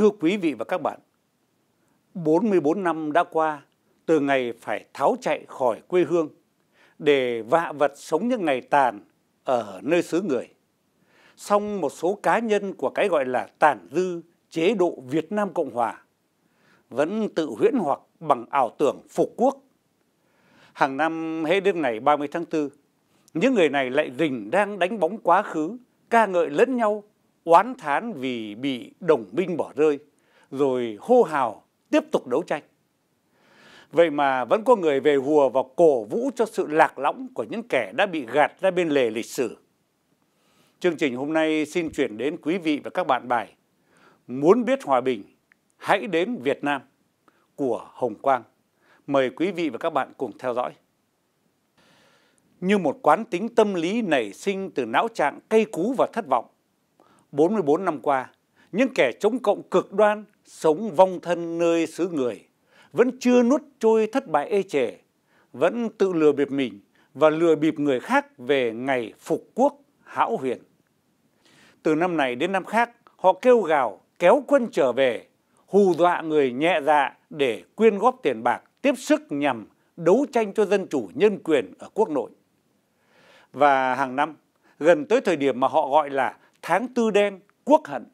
Thưa quý vị và các bạn, 44 năm đã qua từ ngày phải tháo chạy khỏi quê hương để vạ vật sống những ngày tàn ở nơi xứ người. Song một số cá nhân của cái gọi là tàn dư chế độ Việt Nam Cộng Hòa vẫn tự huyễn hoặc bằng ảo tưởng phục quốc. Hàng năm hết đến ngày 30 tháng 4, những người này lại rình đang đánh bóng quá khứ, ca ngợi lẫn nhau oán thán vì bị đồng binh bỏ rơi rồi hô hào tiếp tục đấu tranh vậy mà vẫn có người về hùa và cổ vũ cho sự lạc lõng của những kẻ đã bị gạt ra bên lề lịch sử chương trình hôm nay xin chuyển đến quý vị và các bạn bài muốn biết hòa bình hãy đến việt nam của hồng quang mời quý vị và các bạn cùng theo dõi như một quán tính tâm lý nảy sinh từ não trạng cây cú và thất vọng bốn mươi bốn năm qua những kẻ chống cộng cực đoan sống vong thân nơi xứ người vẫn chưa nuốt trôi thất bại ê chề vẫn tự lừa bịp mình và lừa bịp người khác về ngày phục quốc hão huyền từ năm này đến năm khác họ kêu gào kéo quân trở về hù dọa người nhẹ dạ để quyên góp tiền bạc tiếp sức nhằm đấu tranh cho dân chủ nhân quyền ở quốc nội và hàng năm gần tới thời điểm mà họ gọi là tháng tư đen quốc hận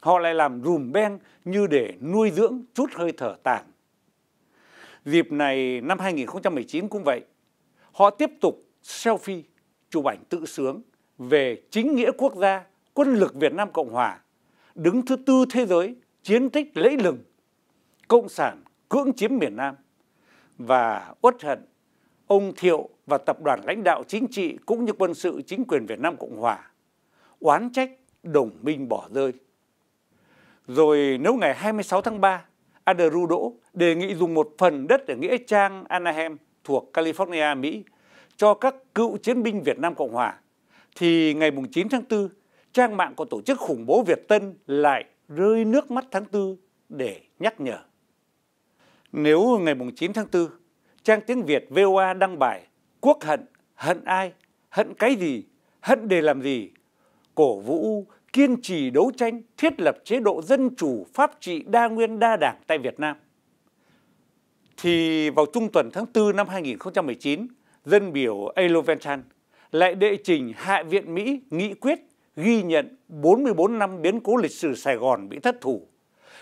họ lại làm rùm beng như để nuôi dưỡng chút hơi thở tàn dịp này năm 2019 cũng vậy họ tiếp tục selfie chụp ảnh tự sướng về chính nghĩa quốc gia quân lực Việt Nam Cộng Hòa đứng thứ tư thế giới chiến tích lẫy lừng cộng sản cưỡng chiếm miền Nam và uất hận ông Thiệu và tập đoàn lãnh đạo chính trị cũng như quân sự chính quyền Việt Nam Cộng Hòa oán trách đồng minh bỏ rơi. Rồi nếu ngày 26 tháng 3, Andrew Đỗ đề nghị dùng một phần đất ở Nghĩa Trang Anaheim thuộc California, Mỹ cho các cựu chiến binh Việt Nam Cộng Hòa, thì ngày 9 tháng 4, trang mạng của tổ chức khủng bố Việt Tân lại rơi nước mắt tháng 4 để nhắc nhở. Nếu ngày 9 tháng 4, trang tiếng Việt VOA đăng bài Quốc hận, hận ai, hận cái gì, hận để làm gì, cổ vũ kiên trì đấu tranh thiết lập chế độ dân chủ pháp trị đa nguyên đa đảng tại Việt Nam. Thì vào trung tuần tháng 4 năm 2019, dân biểu Elo lại đệ trình Hạ viện Mỹ nghị quyết ghi nhận 44 năm biến cố lịch sử Sài Gòn bị thất thủ,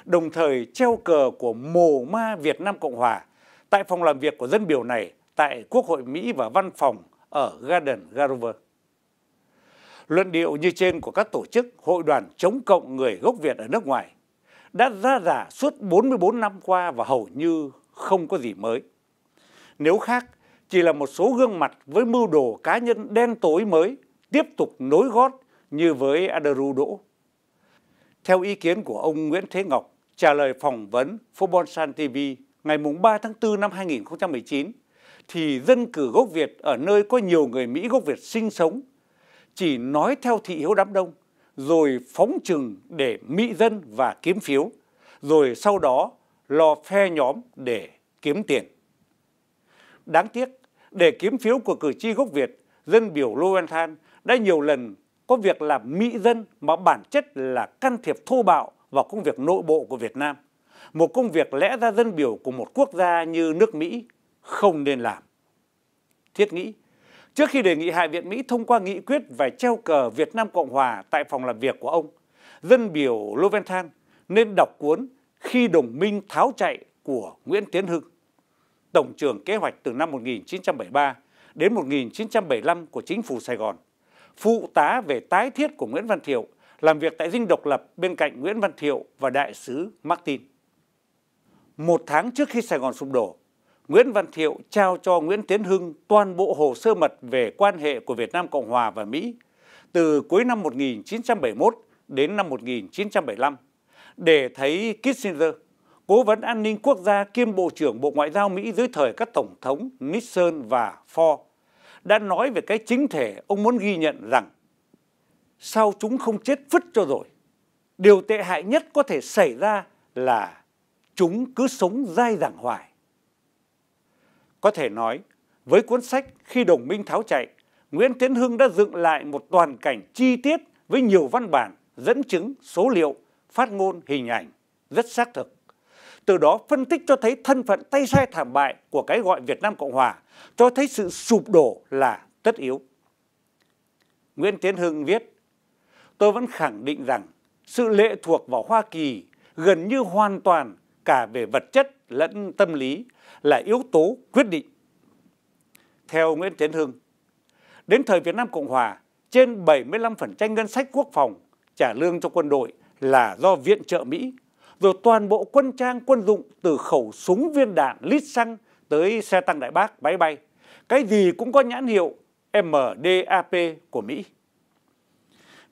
đồng thời treo cờ của mồ ma Việt Nam Cộng Hòa tại phòng làm việc của dân biểu này tại Quốc hội Mỹ và văn phòng ở Garden Garover luận điệu như trên của các tổ chức hội đoàn chống cộng người gốc việt ở nước ngoài đã ra giả suốt 44 năm qua và hầu như không có gì mới. Nếu khác, chỉ là một số gương mặt với mưu đồ cá nhân đen tối mới tiếp tục nối gót như với Andrew Đỗ. Theo ý kiến của ông Nguyễn Thế Ngọc, trả lời phỏng vấn Phobonsan TV ngày 3 tháng 4 năm 2019, thì dân cử gốc Việt ở nơi có nhiều người Mỹ gốc Việt sinh sống chỉ nói theo thị hiếu đám đông rồi phóng chừng để mỹ dân và kiếm phiếu rồi sau đó lo phe nhóm để kiếm tiền đáng tiếc để kiếm phiếu của cử tri gốc việt dân biểu Lowenthal đã nhiều lần có việc làm mỹ dân mà bản chất là can thiệp thô bạo vào công việc nội bộ của Việt Nam. Một công việc lẽ ra dân biểu của một quốc gia như nước Mỹ không nên làm. Thiết nghĩ, trước khi đề nghị hạ viện mỹ thông qua nghị quyết và treo cờ việt nam cộng hòa tại phòng làm việc của ông dân biểu loventan nên đọc cuốn khi đồng minh tháo chạy của nguyễn tiến hưng tổng trưởng kế hoạch từ năm 1973 đến 1975 của chính phủ Sài Gòn, phụ tá về tái thiết của Nguyễn Văn Thiệu, làm việc tại dinh độc lập bên cạnh Nguyễn Văn Thiệu và đại sứ Martin. Một tháng trước khi Sài Gòn sụp đổ, nguyễn văn thiệu trao cho nguyễn tiến hưng toàn bộ hồ sơ mật về quan hệ của việt nam cộng hòa và mỹ từ cuối năm 1971 đến năm 1975 để thấy Kissinger, cố vấn an ninh quốc gia kiêm Bộ trưởng Bộ Ngoại giao Mỹ dưới thời các Tổng thống Nixon và Ford, đã nói về cái chính thể ông muốn ghi nhận rằng sao chúng không chết phứt cho rồi. Điều tệ hại nhất có thể xảy ra là chúng cứ sống dai dẳng hoài có thể nói với cuốn sách khi đồng minh tháo chạy nguyễn tiến hưng đã dựng lại một toàn cảnh chi tiết với nhiều văn bản dẫn chứng số liệu phát ngôn hình ảnh rất xác thực từ đó phân tích cho thấy thân phận tay sai thảm bại của cái gọi việt nam cộng hòa cho thấy sự sụp đổ là tất yếu nguyễn tiến hưng viết tôi vẫn khẳng định rằng sự lệ thuộc vào hoa kỳ gần như hoàn toàn cả về vật chất lẫn tâm lý là yếu tố quyết định theo Nguyễn Tiến Hưng đến thời Việt Nam Cộng Hòa trên 75% ngân sách quốc phòng trả lương cho quân đội là do viện trợ Mỹ rồi toàn bộ quân trang quân dụng từ khẩu súng viên đạn lít xăng tới xe tăng đại bác máy bay cái gì cũng có nhãn hiệu MDAP của Mỹ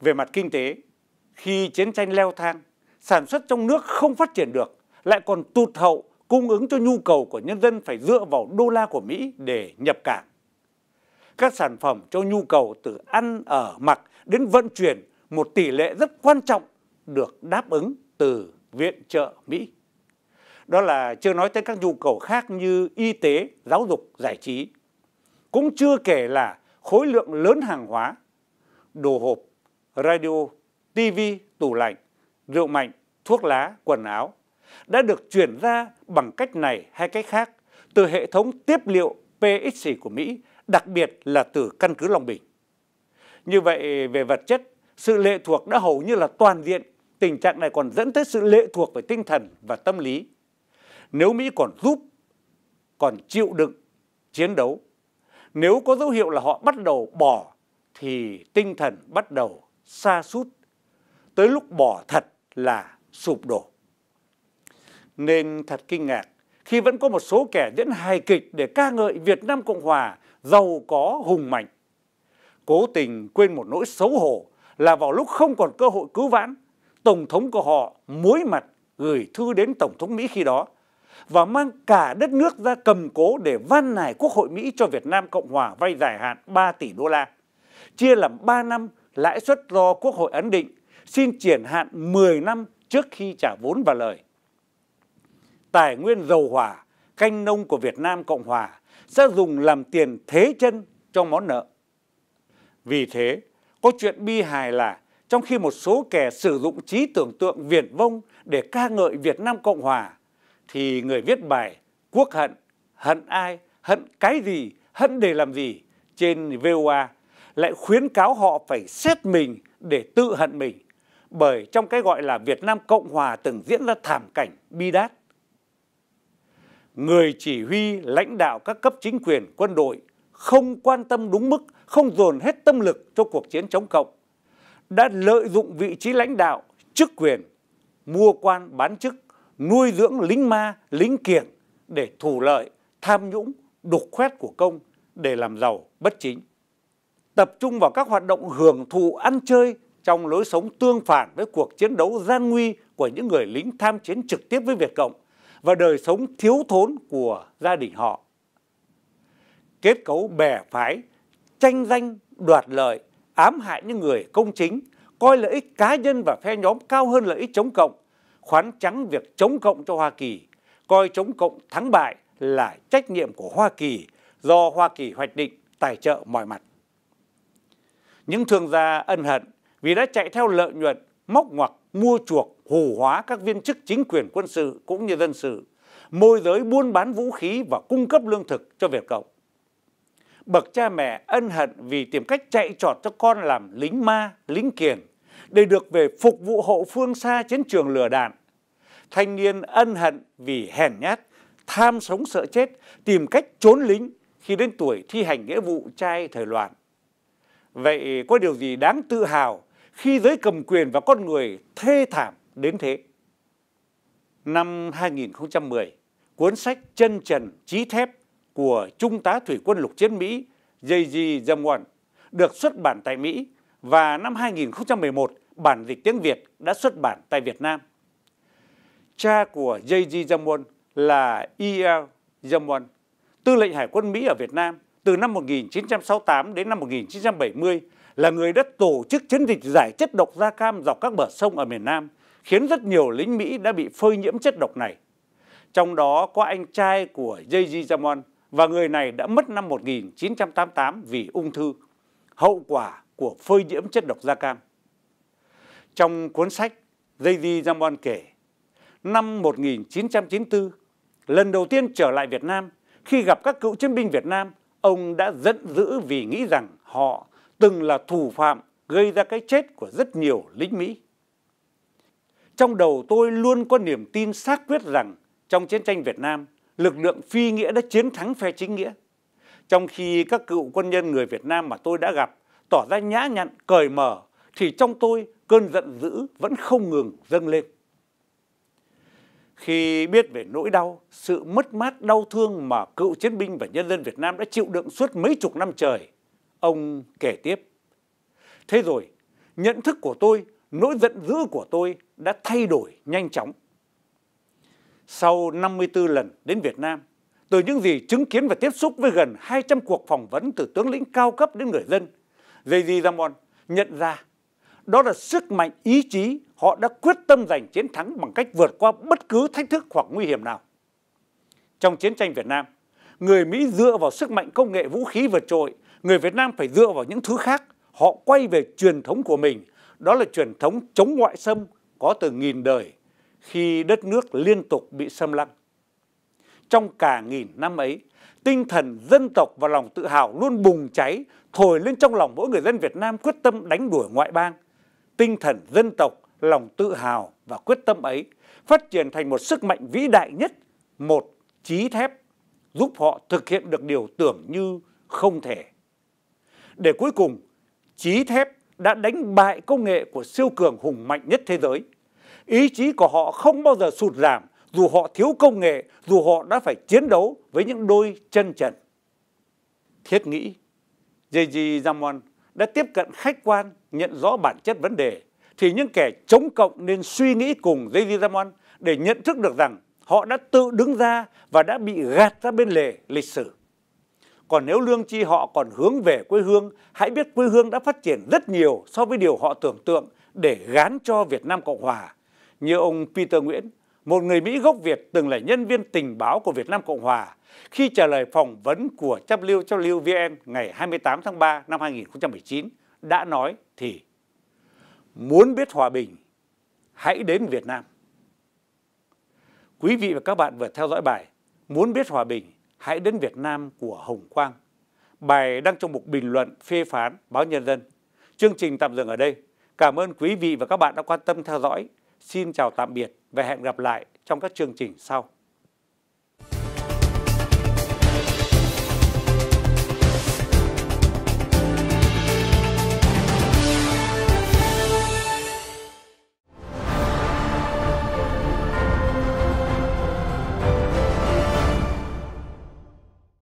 về mặt kinh tế khi chiến tranh leo thang sản xuất trong nước không phát triển được lại còn tụt hậu cung ứng cho nhu cầu của nhân dân phải dựa vào đô la của Mỹ để nhập cảng. Các sản phẩm cho nhu cầu từ ăn, ở, mặc đến vận chuyển một tỷ lệ rất quan trọng được đáp ứng từ viện trợ Mỹ. Đó là chưa nói tới các nhu cầu khác như y tế, giáo dục, giải trí. Cũng chưa kể là khối lượng lớn hàng hóa, đồ hộp, radio, tivi, tủ lạnh, rượu mạnh, thuốc lá, quần áo, đã được chuyển ra bằng cách này hay cách khác từ hệ thống tiếp liệu pxc của mỹ đặc biệt là từ căn cứ long bình như vậy về vật chất sự lệ thuộc đã hầu như là toàn diện tình trạng này còn dẫn tới sự lệ thuộc về tinh thần và tâm lý nếu mỹ còn giúp còn chịu đựng chiến đấu nếu có dấu hiệu là họ bắt đầu bỏ thì tinh thần bắt đầu xa suốt. tới lúc bỏ thật là sụp đổ nên thật kinh ngạc khi vẫn có một số kẻ diễn hài kịch để ca ngợi việt nam cộng hòa giàu có hùng mạnh cố tình quên một nỗi xấu hổ là vào lúc không còn cơ hội cứu vãn tổng thống của họ muối mặt gửi thư đến tổng thống mỹ khi đó và mang cả đất nước ra cầm cố để van nài quốc hội mỹ cho việt nam cộng hòa vay dài hạn 3 tỷ đô la chia làm 3 năm lãi suất do quốc hội ấn định xin triển hạn 10 năm trước khi trả vốn và lời tài nguyên dầu hỏa canh nông của việt nam cộng hòa sẽ dùng làm tiền thế chân cho món nợ vì thế có chuyện bi hài là trong khi một số kẻ sử dụng trí tưởng tượng viển vông để ca ngợi việt nam cộng hòa thì người viết bài quốc hận hận ai hận cái gì hận để làm gì trên voa lại khuyến cáo họ phải xét mình để tự hận mình bởi trong cái gọi là Việt Nam Cộng Hòa từng diễn ra thảm cảnh bi đát người chỉ huy lãnh đạo các cấp chính quyền quân đội không quan tâm đúng mức không dồn hết tâm lực cho cuộc chiến chống cộng đã lợi dụng vị trí lãnh đạo chức quyền mua quan bán chức nuôi dưỡng lính ma lính kiểng để thù lợi tham nhũng đục khoét của công để làm giàu bất chính tập trung vào các hoạt động hưởng thụ ăn chơi trong lối sống tương phản với cuộc chiến đấu gian nguy của những người lính tham chiến trực tiếp với Việt Cộng và đời sống thiếu thốn của gia đình họ kết cấu bè phái tranh danh đoạt lợi ám hại những người công chính coi lợi ích cá nhân và phe nhóm cao hơn lợi ích chống cộng khoán trắng việc chống cộng cho hoa kỳ coi chống cộng thắng bại là trách nhiệm của hoa kỳ do hoa kỳ hoạch định tài trợ mọi mặt những thương gia ân hận vì đã chạy theo lợi nhuận móc ngoặc mua chuộc hù hóa các viên chức chính quyền quân sự cũng như dân sự, môi giới buôn bán vũ khí và cung cấp lương thực cho Việt Cộng. Bậc cha mẹ ân hận vì tìm cách chạy trọt cho con làm lính ma, lính kiền để được về phục vụ hậu phương xa chiến trường lửa đạn. Thanh niên ân hận vì hèn nhát, tham sống sợ chết, tìm cách trốn lính khi đến tuổi thi hành nghĩa vụ trai thời loạn. Vậy có điều gì đáng tự hào khi giới cầm quyền và con người thê thảm đến thế năm hai nghìn một cuốn sách chân trần trí thép của trung tá thủy quân lục chiến mỹ j g jamwon được xuất bản tại mỹ và năm 2011 bản dịch tiếng việt đã xuất bản tại việt nam cha của j g jamwon là e l jamwon tư lệnh hải quân mỹ ở việt nam từ năm 1968 đến năm 1970 là người đã tổ chức chiến dịch giải chất độc da cam dọc các bờ sông ở miền Nam khiến rất nhiều lính mỹ đã bị phơi nhiễm chất độc này trong đó có anh trai của jay jamon và người này đã mất năm 1988 vì ung thư hậu quả của phơi nhiễm chất độc da cam trong cuốn sách jay jamon kể năm 1994 lần đầu tiên trở lại Việt Nam khi gặp các cựu chiến binh Việt Nam ông đã giận dữ vì nghĩ rằng họ từng là thủ phạm gây ra cái chết của rất nhiều lính Mỹ trong đầu tôi luôn có niềm tin xác quyết rằng trong chiến tranh việt nam lực lượng phi nghĩa đã chiến thắng phe chính nghĩa trong khi các cựu quân nhân người việt nam mà tôi đã gặp tỏ ra nhã nhặn cởi mở thì trong tôi cơn giận dữ vẫn không ngừng dâng lên khi biết về nỗi đau sự mất mát đau thương mà cựu chiến binh và nhân dân việt nam đã chịu đựng suốt mấy chục năm trời ông kể tiếp thế rồi nhận thức của tôi nỗi giận dữ của tôi đã thay đổi nhanh chóng. Sau 54 lần đến Việt Nam, từ những gì chứng kiến và tiếp xúc với gần 200 cuộc phỏng vấn từ tướng lĩnh cao cấp đến người dân, J.J. Ramon nhận ra đó là sức mạnh ý chí họ đã quyết tâm giành chiến thắng bằng cách vượt qua bất cứ thách thức hoặc nguy hiểm nào. Trong chiến tranh Việt Nam, người Mỹ dựa vào sức mạnh công nghệ vũ khí vượt trội, người Việt Nam phải dựa vào những thứ khác, họ quay về truyền thống của mình đó là truyền thống chống ngoại xâm có từ nghìn đời khi đất nước liên tục bị xâm lăng trong cả nghìn năm ấy tinh thần dân tộc và lòng tự hào luôn bùng cháy thổi lên trong lòng mỗi người dân việt nam quyết tâm đánh đuổi ngoại bang tinh thần dân tộc lòng tự hào và quyết tâm ấy phát triển thành một sức mạnh vĩ đại nhất một chí thép giúp họ thực hiện được điều tưởng như không thể để cuối cùng chí thép đã đánh bại công nghệ của siêu cường hùng mạnh nhất thế giới ý chí của họ không bao giờ sụt giảm dù họ thiếu công nghệ dù họ đã phải chiến đấu với những đôi chân trần thiết nghĩ J.G. Ramon đã tiếp cận khách quan nhận rõ bản chất vấn đề thì những kẻ chống cộng nên suy nghĩ cùng J.G. Ramon để nhận thức được rằng họ đã tự đứng ra và đã bị gạt ra bên lề lịch sử còn nếu lương chi họ còn hướng về quê hương hãy biết quê hương đã phát triển rất nhiều so với điều họ tưởng tượng để gán cho việt nam cộng hòa như ông peter nguyễn một người mỹ gốc việt từng là nhân viên tình báo của việt nam cộng hòa khi trả lời phỏng vấn của ww vn ngày 28 tháng 3 năm 2019 đã nói thì muốn biết hòa bình hãy đến việt nam quý vị và các bạn vừa theo dõi bài muốn biết hòa bình hãy đến Việt Nam của Hồng Quang. Bài đăng trong một bình luận phê phán báo nhân dân. Chương trình tạm dừng ở đây. Cảm ơn quý vị và các bạn đã quan tâm theo dõi. Xin chào tạm biệt và hẹn gặp lại trong các chương trình sau.